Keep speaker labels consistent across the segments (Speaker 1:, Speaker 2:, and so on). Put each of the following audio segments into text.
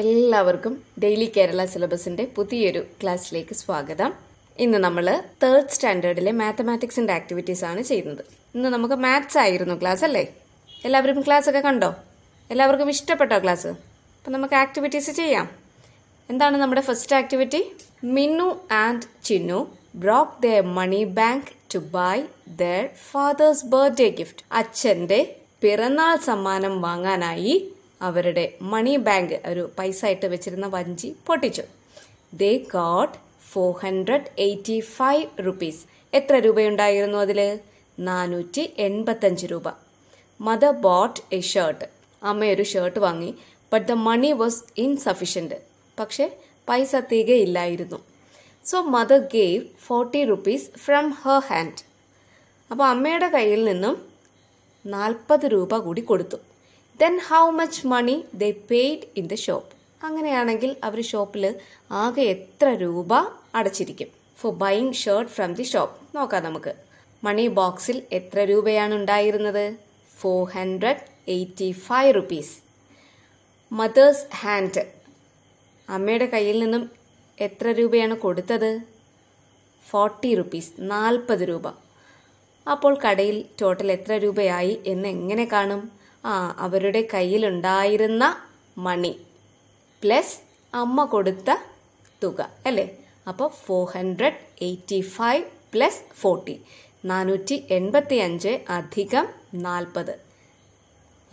Speaker 1: എല്ലാവർക്കും ഡെയിലി കേരള സിലബസിന്റെ പുതിയൊരു ക്ലാസ്സിലേക്ക് സ്വാഗതം ഇന്ന് നമ്മൾ തേർഡ് സ്റ്റാൻഡേർഡിലെ മാത്തമാറ്റിക്സിന്റെ ആക്ടിവിറ്റീസ് ആണ് ചെയ്യുന്നത് ഇന്ന് നമുക്ക് മാത്സ് ആയിരുന്നു ക്ലാസ് അല്ലേ എല്ലാവരും ക്ലാസ് ഒക്കെ കണ്ടോ എല്ലാവർക്കും ഇഷ്ടപ്പെട്ടോ ക്ലാസ് അപ്പം നമുക്ക് ആക്ടിവിറ്റീസ് ചെയ്യാം എന്താണ് നമ്മുടെ first activity Minnu and Chinnu broke the money bank to buy their father's birthday gift അച്ഛന്റെ പിറന്നാൾ സമ്മാനം വാങ്ങാനായി അവരുടെ മണി ബാങ്ക് ഒരു പൈസ ആയിട്ട് വെച്ചിരുന്ന വഞ്ചി പൊട്ടിച്ചു they got four hundred eighty five rupees എത്ര രൂപയുണ്ടായിരുന്നു അതിൽ നാനൂറ്റി എൺപത്തഞ്ച് രൂപ മദർ ബോട്ട് എ ഷർട്ട് അമ്മ ഒരു ഷർട്ട് വാങ്ങി but the money was insufficient പക്ഷേ പൈസ തികയില്ലായിരുന്നു so mother gave forty rupees from her hand അപ്പോൾ അമ്മയുടെ കയ്യിൽ നിന്നും നാൽപ്പത് രൂപ കൂടി കൊടുത്തു then how much money they paid in the shop അങ്ങനെയാണെങ്കിൽ അവർ ഷോപ്പിൽ ആകെ എത്ര രൂപ അടച്ചിരിക്കും for buying shirt from the shop നോക്കാം നമുക്ക് മണി ബോക്സിൽ എത്ര രൂപയാണ് ഉണ്ടായിരുന്നത് four hundred eighty five rupees mother's hand അമ്മയുടെ കയ്യിൽ നിന്നും എത്ര രൂപയാണ് കൊടുത്തത് ഫോർട്ടി റുപ്പീസ് നാൽപ്പത് രൂപ അപ്പോൾ കടയിൽ ടോട്ടൽ എത്ര രൂപയായി എന്ന് എങ്ങനെ കാണും അവരുടെ കയ്യിലുണ്ടായിരുന്ന മണി പ്ലസ് അമ്മ കൊടുത്ത തുക അല്ലേ അപ്പോൾ four hundred eighty five plus forty നാനൂറ്റി എൺപത്തി അഞ്ച് അധികം നാൽപ്പത്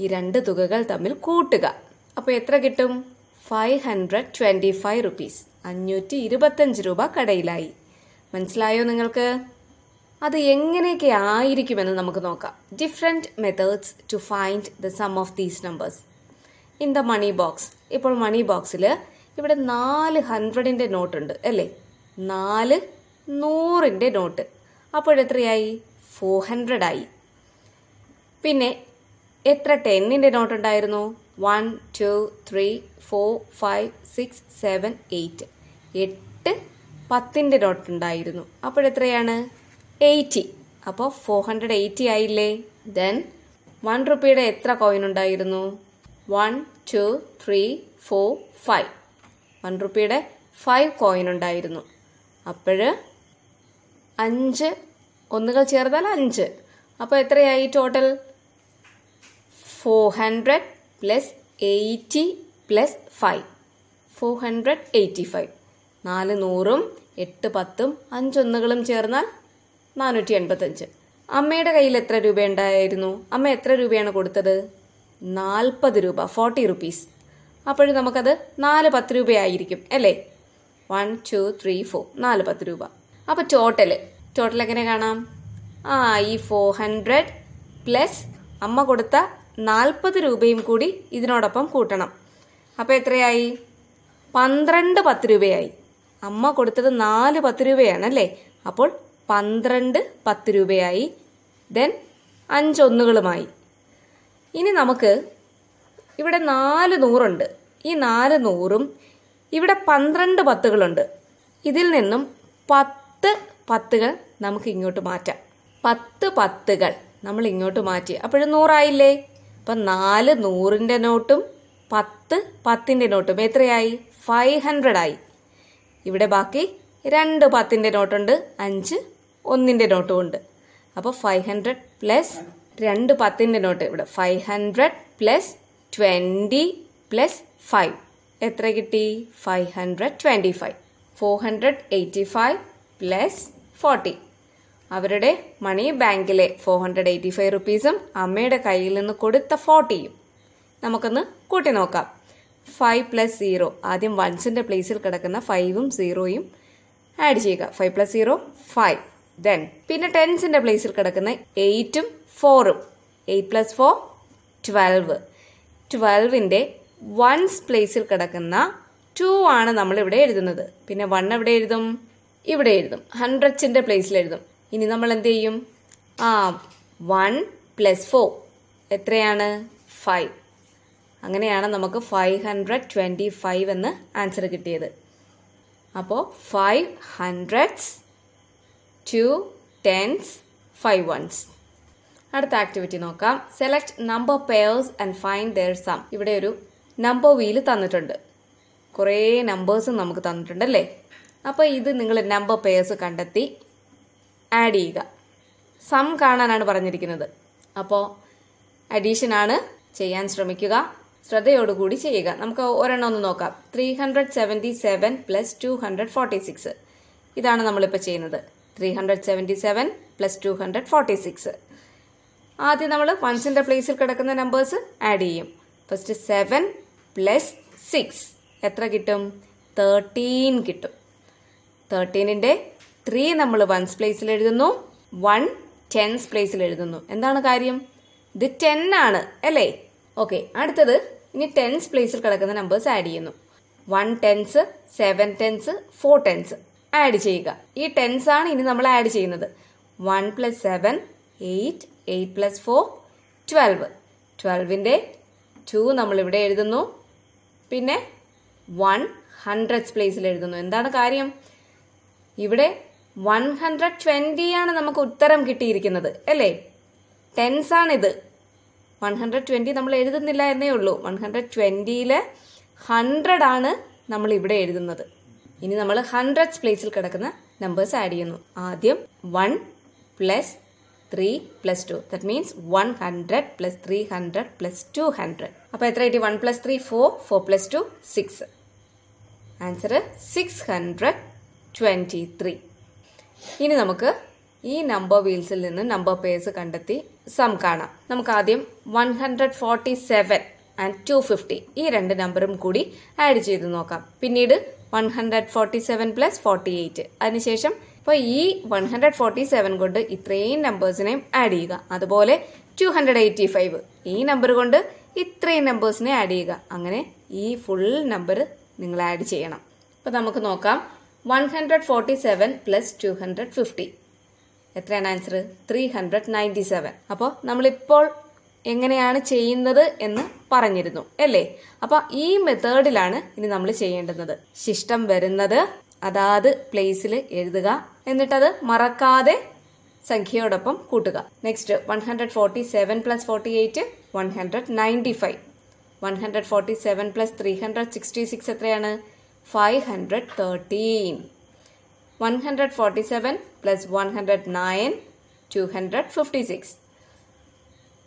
Speaker 1: ഈ രണ്ട് തുകകൾ തമ്മിൽ കൂട്ടുക അപ്പോൾ എത്ര കിട്ടും five hundred twenty five rupees അഞ്ഞൂറ്റി ഇരുപത്തഞ്ച് രൂപ കടയിലായി മനസ്സിലായോ നിങ്ങൾക്ക് അത് എങ്ങനെയൊക്കെ ആയിരിക്കുമെന്ന് നമുക്ക് നോക്കാം different methods to find the sum of these numbers in the money box ഇപ്പോൾ മണി ബോക്സിൽ ഇവിടെ നാല് ഹൺഡ്രഡിൻ്റെ നോട്ടുണ്ട് അല്ലേ നാല് നൂറിൻ്റെ നോട്ട് അപ്പോൾ എത്രയായി ഫോർ ഹൺഡ്രഡായി പിന്നെ എത്ര ടെന്നിൻ്റെ നോട്ട് ഉണ്ടായിരുന്നു one two three four five six seven eight എട്ട് പത്തിൻ്റെ നോട്ട് ഉണ്ടായിരുന്നു അപ്പോഴെത്രയാണ് എയ്റ്റി അപ്പോൾ ഫോർ ഹൺഡ്രഡ് എയ്റ്റി ആയില്ലേ ദെൻ വൺ റുപ്പിയുടെ എത്ര കോയിൻ ഉണ്ടായിരുന്നു one two three four five one റുപ്പിയുടെ ഫൈവ് കോയിൻ ഉണ്ടായിരുന്നു അപ്പോൾ അഞ്ച് ഒന്നുകൾ ചേർത്താൽ അഞ്ച് അപ്പോൾ എത്രയായി total four hundred plus eighty plus five four hundred eighty five നാല് നൂറും എട്ട് പത്തും അഞ്ചൊന്നുകളും ചേർന്നാൽ നാനൂറ്റി എൺപത്തഞ്ച് അമ്മയുടെ കയ്യിൽ എത്ര രൂപ ഉണ്ടായിരുന്നു അമ്മ എത്ര രൂപയാണ് കൊടുത്തത് നാൽപ്പത് രൂപ ഫോർട്ടി റുപ്പീസ് അപ്പോഴും നമുക്കത് നാല് പത്ത് രൂപയായിരിക്കും അല്ലേ വൺ ടു ത്രീ ഫോർ നാല് പത്ത് രൂപ അപ്പോൾ ടോട്ടൽ ടോട്ടൽ എങ്ങനെ കാണാം ആ ഈ ഫോർ ഹൺഡ്രഡ് പ്ലസ് അമ്മ കൊടുത്ത നാൽപ്പത് രൂപയും കൂടി ഇതിനോടൊപ്പം കൂട്ടണം അപ്പോൾ എത്രയായി പന്ത്രണ്ട് പത്ത് രൂപയായി അമ്മ കൊടുത്തത് നാല് പത്ത് രൂപയാണല്ലേ അപ്പോൾ പന്ത്രണ്ട് പത്ത് രൂപയായി ദെൻ അഞ്ചൊന്നുകളുമായി ഇനി നമുക്ക് ഇവിടെ നാല് നൂറുണ്ട് ഈ നാല് നൂറും ഇവിടെ പന്ത്രണ്ട് പത്തുകളുണ്ട് ഇതിൽ നിന്നും പത്ത് പത്തുകൾ നമുക്ക് ഇങ്ങോട്ട് മാറ്റാം പത്ത് പത്തുകൾ നമ്മൾ ഇങ്ങോട്ട് മാറ്റി അപ്പോഴും നൂറായില്ലേ അപ്പം നാല് നൂറിൻ്റെ നോട്ടും പത്ത് പത്തിൻ്റെ നോട്ടും എത്രയായി ഫൈവ് ഹൺഡ്രഡായി ആയി ഇവിടെ ബാക്കി രണ്ട് പത്തിൻ്റെ നോട്ടുണ്ട് അഞ്ച് ഒന്നിൻ്റെ നോട്ടും ഉണ്ട് അപ്പോൾ ഫൈവ് ഹൺഡ്രഡ് പ്ലസ് രണ്ട് പത്തിൻ്റെ നോട്ട് ഇവിടെ five hundred plus twenty plus five എത്ര കിട്ടി five hundred twenty five four hundred eighty five plus forty അവരുടെ മണി ബാങ്കിലെ ഫോർ ഹൺഡ്രഡ് എയ്റ്റി ഫൈവ് റുപ്പീസും അമ്മയുടെ കയ്യിൽ നിന്ന് കൊടുത്ത ഫോർട്ടിയും നമുക്കൊന്ന് കൂട്ടി നോക്കാം ഫൈവ് പ്ലസ് സീറോ ആദ്യം വൺസിൻ്റെ പ്ലേസിൽ കിടക്കുന്ന ഫൈവും സീറോയും ആഡ് ചെയ്യുക five plus zero five then പിന്നെ ടെൻസിൻ്റെ പ്ലേസിൽ കിടക്കുന്ന എയ്റ്റും ഫോറും എയ്റ്റ് പ്ലസ് ഫോർ ട്വൽവ് ട്വൽവിൻ്റെ വൺസ് പ്ലേസിൽ കിടക്കുന്ന ടു ആണ് നമ്മളിവിടെ എഴുതുന്നത് പിന്നെ വൺ എവിടെ എഴുതും ഇവിടെ എഴുതും ഹൺഡ്രഡ്സിൻ്റെ പ്ലേസിൽ എഴുതും ഇനി നമ്മൾ എന്ത് ചെയ്യും ആ വൺ പ്ലസ് ഫോർ എത്രയാണ് ഫൈവ് അങ്ങനെയാണ് നമുക്ക് ഫൈവ് ഹൺഡ്രഡ് ട്വൻറ്റി ഫൈവ് എന്ന് ആൻസർ കിട്ടിയത് അപ്പോൾ five hundreds two tens five ones അടുത്ത ആക്ടിവിറ്റി നോക്കാം select number pairs and find their sum ഇവിടെ ഒരു നമ്പർ വീൽ തന്നിട്ടുണ്ട് കുറേ നമ്പേഴ്സും നമുക്ക് തന്നിട്ടുണ്ട് അല്ലേ അപ്പോൾ ഇത് നിങ്ങൾ നമ്പർ പെയർസ് കണ്ടെത്തി ആഡ് ചെയ്യുക സം കാണാനാണ് പറഞ്ഞിരിക്കുന്നത് അപ്പോൾ അഡീഷനാണ് ചെയ്യാൻ ശ്രമിക്കുക ശ്രദ്ധയോടുകൂടി ചെയ്യുക നമുക്ക് ഒരെണ്ണം ഒന്ന് നോക്കാം three hundred seventy seven plus two hundred forty six ഇതാണ് നമ്മളിപ്പോൾ ചെയ്യുന്നത് three hundred seventy seven plus two hundred forty six ആദ്യം നമ്മൾ വൺസിൻ്റെ പ്ലേസിൽ കിടക്കുന്ന നമ്പേഴ്സ് ആഡ് ചെയ്യും ഫസ്റ്റ് സെവൻ പ്ലസ് സിക്സ് എത്ര കിട്ടും തേർട്ടീൻ കിട്ടും തേർട്ടീനിൻ്റെ ത്രീ നമ്മൾ വൺസ് പ്ലേസിൽ എഴുതുന്നു വൺ ടെൻസ് പ്ലേസിൽ എഴുതുന്നു എന്താണ് കാര്യം ഇത് ടെൻ ആണ് അല്ലേ ഓക്കെ അടുത്തത് ഇനി ടെൻസ് പ്ലേസിൽ കിടക്കുന്ന നമ്പേഴ്സ് ആഡ് ചെയ്യുന്നു one tens seven tens four tens add ചെയ്യുക ഈ ടെൻസ് ആണ് ഇനി നമ്മൾ ആഡ് ചെയ്യുന്നത് one plus seven eight eight plus four twelve ട്വൽവിൻ്റെ ടു നമ്മളിവിടെ എഴുതുന്നു പിന്നെ വൺ ഹൺഡ്രഡ് പ്ലേസിൽ എഴുതുന്നു എന്താണ് കാര്യം ഇവിടെ വൺ ഹൺഡ്രഡ് ട്വൻറ്റി ആണ് നമുക്ക് ഉത്തരം കിട്ടിയിരിക്കുന്നത് അല്ലേ ടെൻസ് ആണിത് വൺ ഹൺഡ്രഡ് ട്വൻറ്റി നമ്മൾ എഴുതുന്നില്ല എന്നേ ഉള്ളൂ വൺ ഹൺഡ്രഡ് ട്വൻറ്റിയിൽ ഹൺഡ്രഡാണ് നമ്മളിവിടെ എഴുതുന്നത് ഇനി നമ്മൾ ഹൺഡ്രഡ്സ് പ്ലേസിൽ കിടക്കുന്ന നമ്പേഴ്സ് ആഡ് ചെയ്യുന്നു ആദ്യം one plus three plus two that means one hundred plus three hundred plus two hundred അപ്പോൾ എത്ര കിട്ടി one plus three four four plus two six answer six hundred twenty three ഇനി നമുക്ക് ഈ നമ്പർ വീൽസിൽ നിന്ന് number purse കണ്ടെത്തി some കാണാം നമുക്ക് ആദ്യം one hundred forty seven and two fifty ഈ രണ്ട് നമ്പറും കൂടി ആഡ് ചെയ്ത് നോക്കാം പിന്നീട് hundred forty seven plus forty eight അതിനുശേഷം ഇപ്പോൾ ഈ വൺ ഹൺഡ്രഡ് ഫോർട്ടി സെവൻ കൊണ്ട് ഇത്രയും നമ്പേഴ്സിനെയും ആഡ് ചെയ്യുക അതുപോലെ ടു ഹൺഡ്രഡ് എയ്റ്റി ഫൈവ് ഈ നമ്പർ കൊണ്ട് ഇത്രയും നമ്പേഴ്സിനെ ആഡ് ചെയ്യുക അങ്ങനെ ഈ ഫുൾ നമ്പർ നിങ്ങൾ ആഡ് ചെയ്യണം അപ്പോൾ നമുക്ക് നോക്കാം one hundred forty seven plus two hundred fifty എത്രയാണ് answer three hundred ninety seven അപ്പോൾ നമ്മളിപ്പോൾ എങ്ങനെയാണ് ചെയ്യുന്നത് എന്ന് പറഞ്ഞിരുന്നു അല്ലേ അപ്പൊ ഈ മെത്തേഡിലാണ് ഇനി നമ്മൾ ചെയ്യേണ്ടുന്നത് ശിഷ്ടം വരുന്നത് അതാത് പ്ലേസിൽ എഴുതുക എന്നിട്ടത് മറക്കാതെ സംഖ്യയോടൊപ്പം കൂട്ടുക next one hundred forty seven plus forty eight one hundred ninety five one hundred forty seven plus three hundred sixty six എത്രയാണ് five hundred thirteen one hundred forty seven plus one hundred nine two hundred fifty six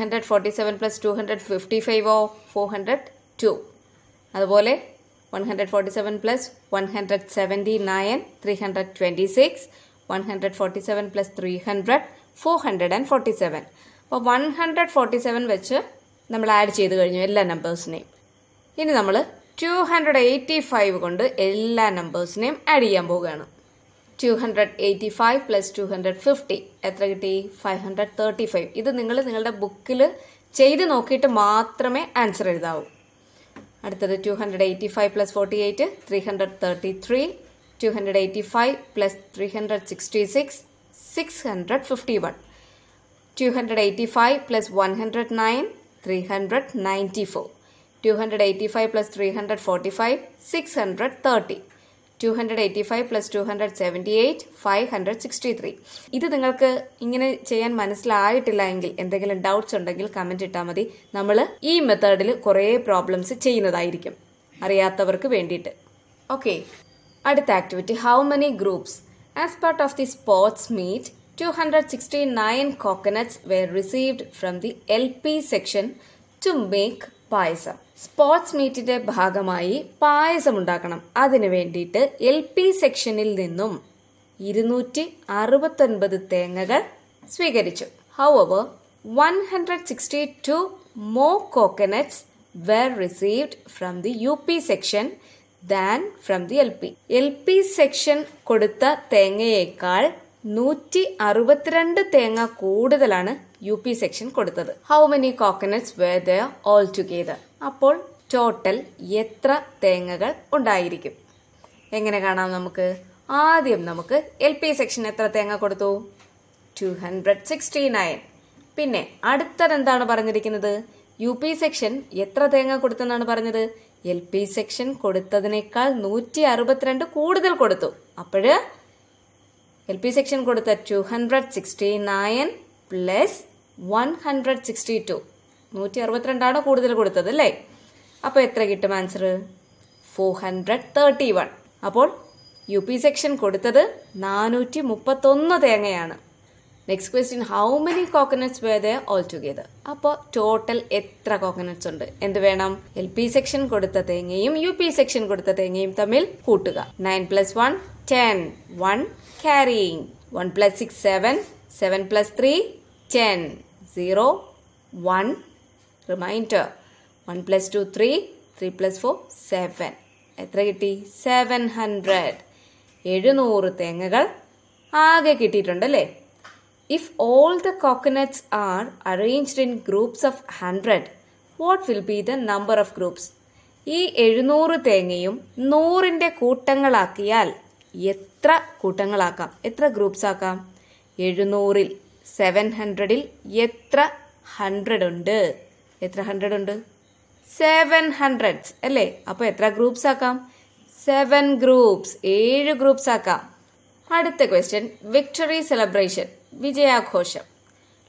Speaker 1: hundred forty seven plus two hundred fifty five oh four hundred two അതുപോലെ one hundred forty seven plus one hundred seventy nine three hundred twenty six one hundred forty seven plus three hundred four hundred and forty seven അപ്പോൾ one hundred forty seven വെച്ച് നമ്മൾ add ചെയ്ത് കഴിഞ്ഞു എല്ലാ നമ്പേഴ്സിനെയും ഇനി നമ്മൾ to hundred eighty five കൊണ്ട് എല്ലാ നമ്പേഴ്സിനെയും ആഡ് ചെയ്യാൻ പോവുകയാണ് two eighty five plus two hundred fifty എത്ര കിട്ടി ഫൈവ് ഇത് നിങ്ങൾ നിങ്ങളുടെ ബുക്കിൽ ചെയ്ത് നോക്കിയിട്ട് മാത്രമേ ആൻസർ എഴുതാവൂ അടുത്തത് two hundred eighty five plus forty eight three hundred thirty three two hundred eighty five plus three hundred sixty six six hundred fifty one two hundred eighty five plus one hundred nine three hundred ninety four two hundred eighty five plus three hundred forty five six hundred thirty two hundred eighty five plus two hundred seventy eight five hundred sixty three ഇത് നിങ്ങൾക്ക് ഇങ്ങനെ ചെയ്യാൻ മനസ്സിലായിട്ടില്ല എങ്കിൽ എന്തെങ്കിലും doubts ഉണ്ടെങ്കിൽ comment ഇട്ടാൽ മതി നമ്മൾ ഈ മെത്തേഡിൽ കുറേ പ്രോബ്ലംസ് ചെയ്യുന്നതായിരിക്കും അറിയാത്തവർക്ക് വേണ്ടിയിട്ട് ഓക്കെ അടുത്ത activity how many groups as part of the sports meet two hundred sixty nine coconuts were received from the L P section to make payasam sports മീറ്റിന്റെ ഭാഗമായി പായസം ഉണ്ടാക്കണം അതിനു വേണ്ടിയിട്ട് എൽ പി സെക്ഷനിൽ നിന്നും ഇരുന്നൂറ്റി അറുപത്തൊൻപത് തേങ്ങകൾ സ്വീകരിച്ചു ഹൗ അവർ one hundred sixty two more coconuts were received from the U P section than from the L P L P section കൊടുത്ത തേങ്ങയേക്കാൾ നൂറ്റി അറുപത്തിരണ്ട് തേങ്ങ കൂടുതലാണ് യു പി സെക്ഷൻ കൊടുത്തത് how many coconuts were there all together അപ്പോൾ ടോട്ടൽ എത്ര തേങ്ങകൾ ഉണ്ടായിരിക്കും എങ്ങനെ കാണാം നമുക്ക് ആദ്യം നമുക്ക് എൽ പി സെക്ഷൻ എത്ര തേങ്ങ കൊടുത്തു ടു ഹൺഡ്രഡ് സിക്സ്റ്റി നയൻ പിന്നെ അടുത്തതെന്താണ് പറഞ്ഞിരിക്കുന്നത് യു പി സെക്ഷൻ എത്ര തേങ്ങ കൊടുത്തെന്നാണ് പറഞ്ഞത് എൽ പി സെക്ഷൻ കൊടുത്തതിനേക്കാൾ നൂറ്റി അറുപത്തിരണ്ട് കൂടുതൽ കൊടുത്തു അപ്പോഴ് എൽ പി സെക്ഷൻ കൊടുത്ത two hundred sixty nine plus one hundred sixty two നൂറ്റി അറുപത്തിരണ്ടാണ് കൂടുതൽ കൊടുത്തത് അല്ലേ അപ്പോൾ എത്ര കിട്ടും answer four hundred thirty one അപ്പോൾ യു പി സെക്ഷൻ കൊടുത്തത് നാനൂറ്റി മുപ്പത്തൊന്ന് തേങ്ങയാണ് next question how many coconuts വേദ ഓൾ ടുഗെദർ അപ്പോൾ ടോട്ടൽ എത്ര കോക്കനട്ട്സ് ഉണ്ട് എന്ത് വേണം എൽ പി സെക്ഷൻ കൊടുത്ത തേങ്ങയും യു പി സെക്ഷൻ കൊടുത്ത തേങ്ങയും തമ്മിൽ കൂട്ടുക nine plus one ten one carrying one plus six seven seven plus three ten zero one remainder one plus two three three plus four seven എത്ര കിട്ടി seven hundred എഴുന്നൂറ് തേങ്ങകൾ ആകെ കിട്ടിയിട്ടുണ്ടല്ലേ if all the coconuts are arranged in groups of hundred what will be the number of groups ഈ എഴുന്നൂറ് തേങ്ങയും നൂറിൻ്റെ കൂട്ടങ്ങളാക്കിയാൽ എത്ര കൂട്ടങ്ങളാക്കാം എത്ര ഗ്രൂപ്പ്സ് ആക്കാം എഴുന്നൂറിൽ സെവൻ ഹൺഡ്രഡിൽ എത്ര ഹൺഡ്രഡ് ഉണ്ട് എത്ര ഹൺഡ്രഡ് ഉണ്ട് സെവൻ ഹൺഡ്രഡ്സ് അല്ലേ അപ്പോൾ എത്ര ഗ്രൂപ്പ്സ് ആക്കാം സെവൻ ഗ്രൂപ്പ്സ് ഏഴ് ഗ്രൂപ്പ്സ് ആക്കാം അടുത്ത ക്വസ്റ്റ്യൻ വിക്ടറി സെലിബ്രേഷൻ വിജയാഘോഷം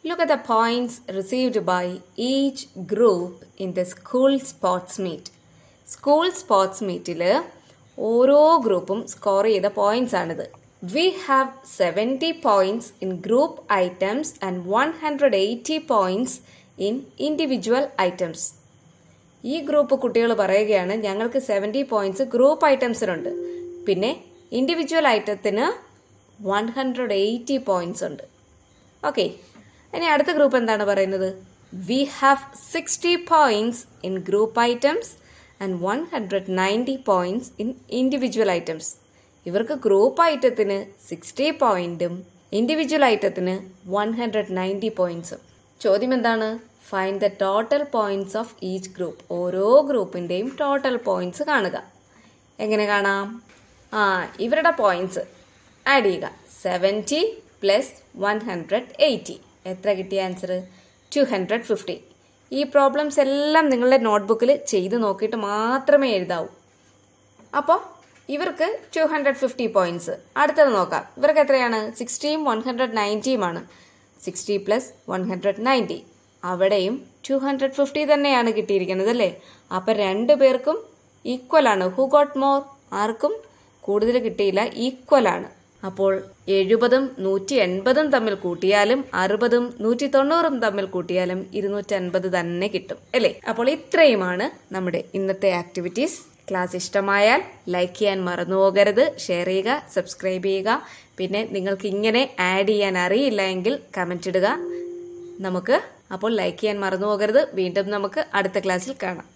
Speaker 1: look at the points received by each group in the school sports meet school sports മീറ്റിൽ ഓരോ ഗ്രൂപ്പും സ്കോർ ചെയ്ത പോയിന്റ്സ് ആണിത് we have 70 points in group items and 180 points in individual items. ഈ group കുട്ടികൾ പറയുകയാണ് ഞങ്ങൾക്ക് സെവൻറ്റി പോയിൻറ്റ്സ് ഗ്രൂപ്പ് ഐറ്റംസിനുണ്ട് പിന്നെ ഇൻഡിവിജ്വൽ ഐറ്റത്തിന് വൺ ഹൺഡ്രഡ് എയ്റ്റി പോയിൻറ്റ്സ് ഉണ്ട് ഓക്കെ ഇനി അടുത്ത ഗ്രൂപ്പ് എന്താണ് പറയുന്നത് we have sixty points in group items and one hundred ninety points in individual items ഇവർക്ക് ഗ്രൂപ്പ് ഐറ്റത്തിന് സിക്സ്റ്റി പോയിന്റും ഇൻഡിവിജ്വൽ ഐറ്റത്തിന് വൺ ഹൺഡ്രഡ് നയൻറ്റി പോയിന്റ്സും ചോദ്യം എന്താണ് find the total points of each group ഓരോ ഗ്രൂപ്പിൻ്റെയും ടോട്ടൽ പോയിന്റ്സ് കാണുക എങ്ങനെ കാണാം ആ ഇവരുടെ പോയിന്റ്സ് ആഡ് ചെയ്യുക seventy plus one hundred eighty എത്ര കിട്ടിയ ആൻസർ ടു ഹൺഡ്രഡ് ഫിഫ്റ്റി ഈ പ്രോബ്ലംസ് എല്ലാം നിങ്ങളുടെ നോട്ട്ബുക്കിൽ ചെയ്ത് നോക്കിയിട്ട് മാത്രമേ എഴുതാവൂ അപ്പോൾ ഇവർക്ക് ടു ഹൺഡ്രഡ് ഫിഫ്റ്റി പോയിന്റ്സ് അടുത്തത് നോക്കാം ഇവർക്ക് എത്രയാണ് സിക്സ്റ്റിയും വൺ ഹൺഡ്രഡ് നയൻറ്റിയുമാണ് sixty plus one hundred ninety അവിടെയും ടു ഹൺഡ്രഡ് ഫിഫ്റ്റി തന്നെയാണ് കിട്ടിയിരിക്കുന്നത് അല്ലേ അപ്പം രണ്ടു പേർക്കും ഈക്വൽ ആണ് ഹു ഗോട്ട് മോർ ആർക്കും കൂടുതൽ കിട്ടിയില്ല ഈക്വൽ ആണ് അപ്പോൾ എഴുപതും നൂറ്റി എൺപതും തമ്മിൽ കൂട്ടിയാലും അറുപതും നൂറ്റി തൊണ്ണൂറും തമ്മിൽ കൂട്ടിയാലും ഇരുന്നൂറ്റി അൻപത് തന്നെ കിട്ടും അല്ലേ അപ്പോൾ ഇത്രയുമാണ് നമ്മുടെ ഇന്നത്തെ ആക്ടിവിറ്റീസ് ക്ലാസ് ഇഷ്ടമായാൽ ലൈക്ക് ചെയ്യാൻ മറന്നു പോകരുത് ഷെയർ ചെയ്യുക സബ്സ്ക്രൈബ് ചെയ്യുക പിന്നെ നിങ്ങൾക്ക് ഇങ്ങനെ ആഡ് ചെയ്യാൻ അറിയില്ല എങ്കിൽ കമൻ്റ് ഇടുക നമുക്ക് അപ്പോൾ ലൈക്ക് ചെയ്യാൻ മറന്നു പോകരുത് വീണ്ടും നമുക്ക് അടുത്ത ക്ലാസ്സിൽ കാണാം